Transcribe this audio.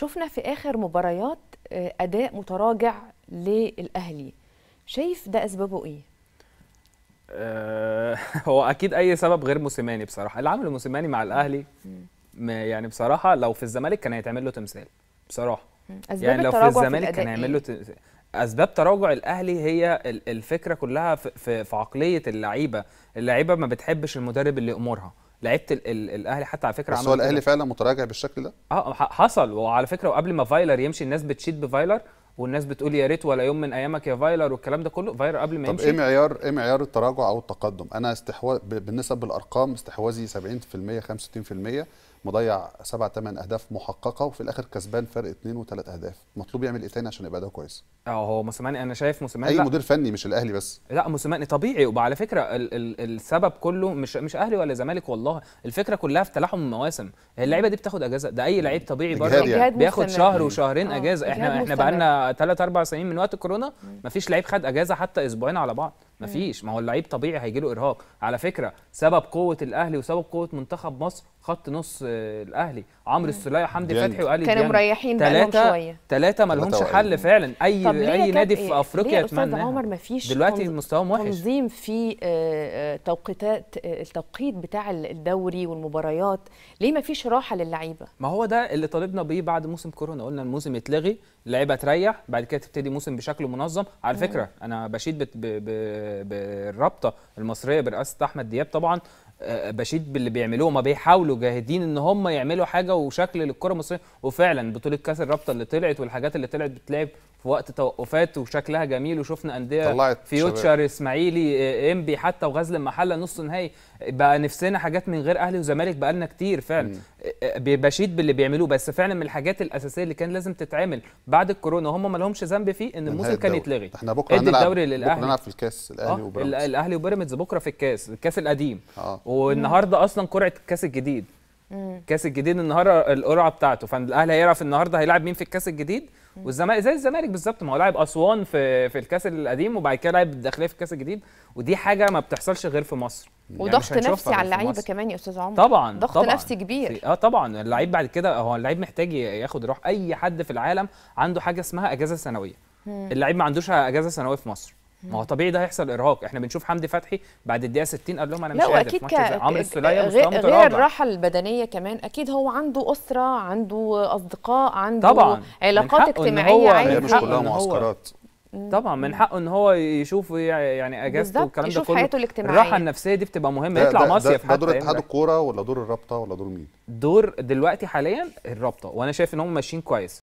شفنا في اخر مباريات آه، اداء متراجع للاهلي شايف ده اسبابه ايه أه هو اكيد اي سبب غير موسيماني بصراحه اللي عمله موسيماني مع الاهلي يعني بصراحه لو في الزمالك كان هيتعمل له تمثال بصراحه أسباب يعني لو في الزمالك في كان هيعمل له إيه؟ تمثال اسباب تراجع الاهلي هي الفكره كلها في, في عقليه اللعيبه اللعيبه ما بتحبش المدرب اللي امورها لعيبه الاهلي حتى على فكره بس هو الاهلي فعلا متراجع بالشكل ده اه حصل وعلى فكره وقبل ما فايلر يمشي الناس بتشيد بفايلر والناس بتقول يا ريت ولا يوم من ايامك يا فايلر والكلام ده كله فايلر قبل ما طب يمشي طب ايه معيار ايه معيار التراجع او التقدم انا استحواذ بالنسب بالارقام استحواذي 70% 65% مضيع 7 8 اهداف محققه وفي الاخر كسبان فرق 2 و3 اهداف مطلوب يعمل ايه تاني عشان يبقى ده كويس اه هو موسيماني انا شايف موسيماني اي لا. مدير فني مش الاهلي بس لا موسيماني طبيعي وعلى فكره ال ال السبب كله مش مش اهلي ولا زمالك والله الفكره كلها في تلاحم المواسم اللعيبه دي بتاخد اجازه ده اي لعيب طبيعي بره يعني. بياخد شهر وشهرين آه، اجازه احنا احنا بقى لنا ثلاث اربع سنين من وقت كورونا مفيش لعيب خد اجازه حتى اسبوعين على بعض مفيش ما هو اللعيب طبيعي هيجي له ارهاق على فكره سبب قوه الاهلي وسبب قوه منتخب مصر خط نص آه، الاهلي عمرو السوليه حمدي فتحي وقالي كانوا مريحين ثلاثه شويه ثلاثه ما لهمش حل فعلا اي اي نادي في افريقيا يتمنى عمر مفيش دلوقتي مستواهم وحش تنظيم في آه، آه، توقيتات التوقيت بتاع الدوري والمباريات ليه مفيش راحه للعيبه ما هو ده اللي طالبنا بيه بعد موسم كورونا قلنا الموسم يتلغي اللعيبه تريح بعد كده تبتدي موسم بشكل منظم على فكره انا بشيد ب... ب... بالرابطه المصريه برئاسه احمد دياب طبعا آه، بشيد باللي بيعملوه ما بيحاولوا جاهدين ان هم يعملوا حاجه وشكل للكره المصريه وفعلا بطوله كاس الرابطه اللي طلعت والحاجات اللي طلعت بتلعب في وقت توقفات وشكلها جميل وشفنا انديه فيوتشر اسماعيلي انبي آه، حتى وغزل المحله نص نهائي بقى نفسنا حاجات من غير اهلي وزمالك بقالنا كتير فعلا آه، آه، بشيد باللي بيعملوه بس فعلا من الحاجات الاساسيه اللي كان لازم تتعمل بعد الكورونا هم ما لهمش ذنب فيه ان الموسم كان يتلغي احنا بكره هنلعب الدوري للاهلي بكره في الكاس الاهلي وبيراميدز الاهلي وبيراميدز بكره في الكاس الكاس القديم آه. والنهارده اصلا قرعه الكاس الجديد كاس الجديد النهارده القرعه بتاعته فالاهلي هيعرف النهارده هيلاعب مين في الكاس الجديد والزمالك زي الزمالك بالظبط ما هو لاعب اسوان في في الكاس القديم وبعد كده لاعب الداخليه في الكاس الجديد ودي حاجه ما بتحصلش غير في مصر يعني وضغط يعني نفسي على اللعيبه كمان يا استاذ عمر طبعا ضغط طبعًا نفسي كبير اه طبعا اللعيب بعد كده هو اللعيب محتاج ياخد روح اي حد في العالم عنده حاجه اسمها اجازه سنويه اللعيب ما عندوش اجازه سنويه في مصر ما هو طبيعي ده هيحصل ارهاق احنا بنشوف حمدي فتحي بعد الدقيقه 60 قال لهم انا مش قادر ماتش عمرو السوليه غير, غير الراحه البدنيه كمان اكيد هو عنده اسره عنده اصدقاء عنده طبعا علاقات اجتماعيه عايز مش كلها معسكرات طبعا من حقه ان هو يشوف يعني اجازته والكلام ده كله حياته الاجتماعيه الراحه النفسيه دي بتبقى مهمه يطلع مصيف حتى ده دور اتحاد الكوره ولا دور الرابطه ولا دور مين؟ دور دلوقتي حاليا الرابطه وانا شايف ان هم ماشيين كويس